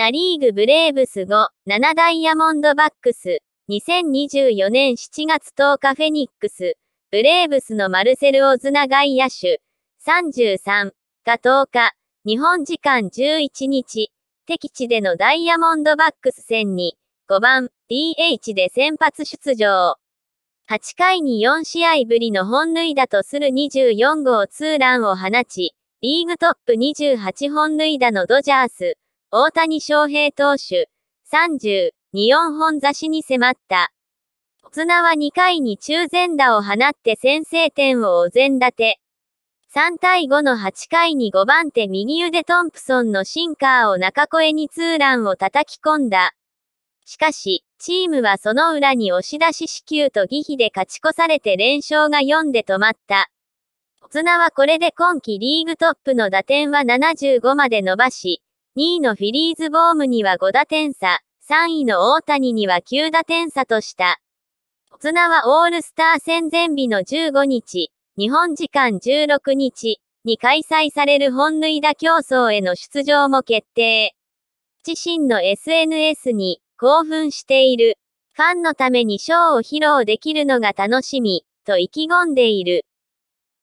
ナリーグブレーブス5、7ダイヤモンドバックス、2024年7月10日フェニックス、ブレーブスのマルセル・オズナ外野手、33が10日、日本時間11日、敵地でのダイヤモンドバックス戦に、5番 DH で先発出場。8回に4試合ぶりの本塁打とする24号ツーランを放ち、リーグトップ28本塁打のドジャース、大谷翔平投手、30、24本差しに迫った。綱は2回に中前打を放って先制点をお膳立て。3対5の8回に5番手右腕トンプソンのシンカーを中越にツーランを叩き込んだ。しかし、チームはその裏に押し出し支給と疑比で勝ち越されて連勝が4で止まった。綱はこれで今季リーグトップの打点は75まで伸ばし、2位のフィリーズボームには5打点差、3位の大谷には9打点差とした。綱はオールスター戦前日の15日、日本時間16日に開催される本塁打競争への出場も決定。自身の SNS に興奮している。ファンのためにショーを披露できるのが楽しみ、と意気込んでいる。